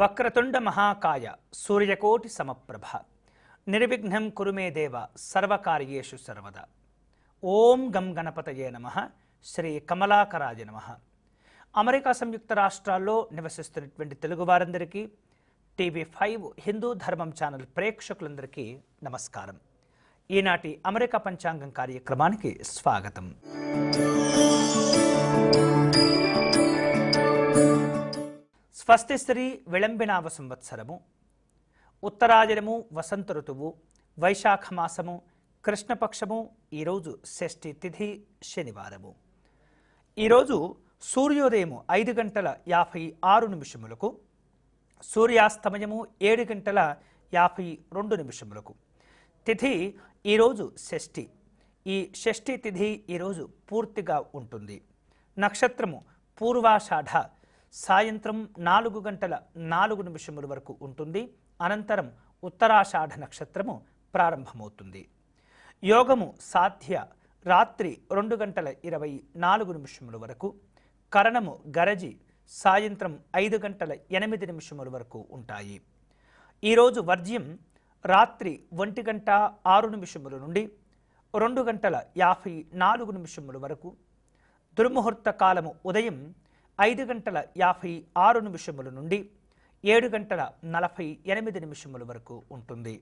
వక్రతుండ మహాకాయ సూర్యకోటి సమప్రభ నిర్విఘ్నం కురుమే దేవ సర్వకార్యేషు సర్వదా ఓం గం గణపతయే నమ శ్రీ కమలాకరాజ నమ అమెరికా సంయుక్త రాష్ట్రాల్లో నివసిస్తున్నటువంటి తెలుగువారందరికీ TV five Hindu Dharmam channel ప్రేక్షకులందరికీ నమస్కారం ఈనాటి అమెరికా పంచాంగం కార్యక్రమానికి స్వాగతం స్వస్తిశ్రీ విళంబినావ సంవత్సరము ఉత్తరాయణము వసంత ఋతువు వైశాఖ మాసము కృష్ణపక్షము ఈరోజు షష్ఠి తిథి శనివారము ఈరోజు సూర్యోదయము ఐదు గంటల యాభై ఆరు నిమిషములకు సూర్యాస్తమయము ఏడు గంటల యాభై రెండు నిమిషములకు తిథి ఈరోజు షష్ఠి ఈ షష్ఠి తిథి ఈరోజు పూర్తిగా ఉంటుంది నక్షత్రము పూర్వాషాఢ సాయంత్రం నాలుగు గంటల నాలుగు నిమిషముల వరకు ఉంటుంది అనంతరం ఉత్తరాషాఢ నక్షత్రము ప్రారంభమవుతుంది యోగము సాధ్య రాత్రి రెండు గంటల ఇరవై నాలుగు నిమిషముల వరకు కరణము గరజి సాయంత్రం ఐదు గంటల ఎనిమిది నిమిషముల వరకు ఉంటాయి ఈరోజు వర్జ్యం రాత్రి ఒంటి గంట ఆరు నిమిషముల నుండి రెండు గంటల యాభై నాలుగు నిమిషముల వరకు దుర్ముహూర్త కాలము ఉదయం ఐదు గంటల యాభై ఆరు నిమిషముల నుండి ఏడు గంటల నలభై ఎనిమిది నిమిషముల వరకు ఉంటుంది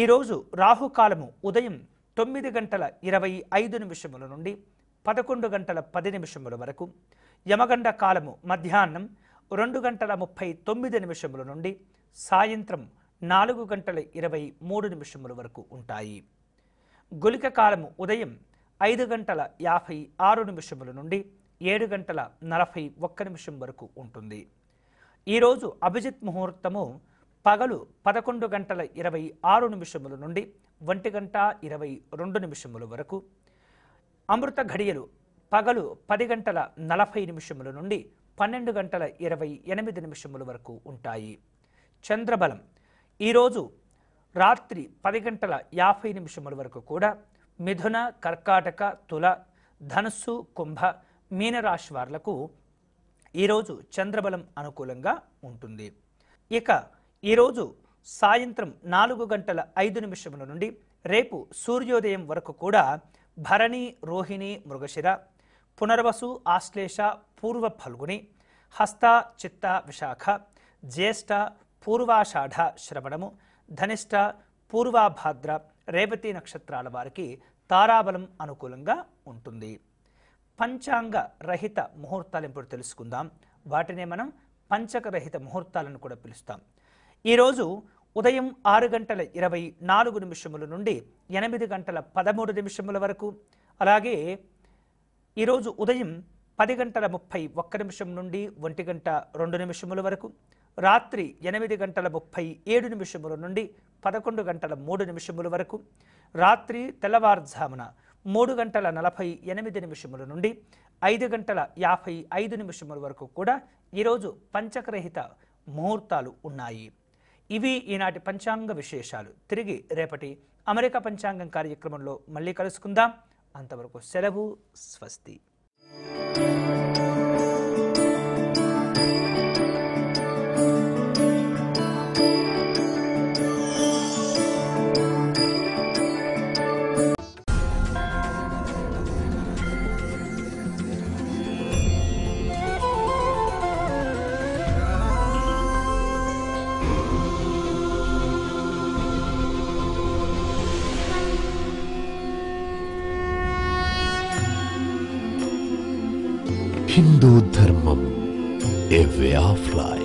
ఈరోజు రాహుకాలము ఉదయం తొమ్మిది గంటల ఇరవై ఐదు నిమిషముల నుండి పదకొండు గంటల పది నిమిషముల వరకు యమగండ కాలము మధ్యాహ్నం రెండు గంటల ముప్పై తొమ్మిది నిమిషముల నుండి సాయంత్రం నాలుగు గంటల ఇరవై మూడు నిమిషముల వరకు ఉంటాయి గులిక కాలము ఉదయం ఐదు గంటల యాభై ఆరు నిమిషముల నుండి ఏడు గంటల నలభై ఒక్క నిమిషం వరకు ఉంటుంది ఈరోజు అభిజిత్ ముహూర్తము పగలు పదకొండు గంటల ఇరవై ఆరు నిమిషముల నుండి ఒంటి గంట ఇరవై రెండు నిమిషముల వరకు అమృత ఘడియలు పగలు పది గంటల నలభై నిమిషముల నుండి పన్నెండు గంటల ఇరవై ఎనిమిది నిమిషముల వరకు ఉంటాయి చంద్రబలం ఈరోజు రాత్రి పది గంటల యాభై నిమిషముల వరకు కూడా మిథున కర్కాటక తుల ధనుస్సు కుంభ మీనరాశి వార్లకు ఈరోజు చంద్రబలం అనుకూలంగా ఉంటుంది ఇక ఈరోజు సాయంత్రం నాలుగు గంటల ఐదు నిమిషముల నుండి రేపు సూర్యోదయం వరకు కూడా భరణి రోహిణి మృగశిర పునర్వసు ఆశ్లేష పూర్వ ఫల్గుని హస్త చిత్త విశాఖ జ్యేష్ఠ పూర్వాషాఢ శ్రవణము ధనిష్ట పూర్వాభాద్ర రేవతి నక్షత్రాల వారికి తారాబలం అనుకూలంగా ఉంటుంది పంచాంగ రహిత ముహూర్తాలు ఇప్పుడు తెలుసుకుందాం వాటినే మనం పంచకరహిత ముహూర్తాలను కూడా పిలుస్తాం ఈరోజు ఉదయం ఆరు గంటల ఇరవై నాలుగు నిమిషముల నుండి ఎనిమిది గంటల పదమూడు నిమిషముల వరకు అలాగే ఈరోజు ఉదయం పది గంటల ముప్పై ఒక్క నిమిషం నుండి ఒంటి గంట రెండు నిమిషముల వరకు రాత్రి ఎనిమిది గంటల ముప్పై ఏడు నిమిషముల నుండి పదకొండు గంటల మూడు నిమిషముల వరకు రాత్రి తెల్లవారుజామున మూడు గంటల నలభై ఎనిమిది నిమిషముల నుండి ఐదు గంటల యాభై ఐదు నిమిషముల వరకు కూడా ఈరోజు పంచకరహిత ముహూర్తాలు ఉన్నాయి ఇవి ఈనాటి పంచాంగ విశేషాలు తిరిగి రేపటి అమెరికా పంచాంగం కార్యక్రమంలో మళ్ళీ కలుసుకుందాం అంతవరకు సెలవు స్వస్తి Hindu Dharmam, a way of life.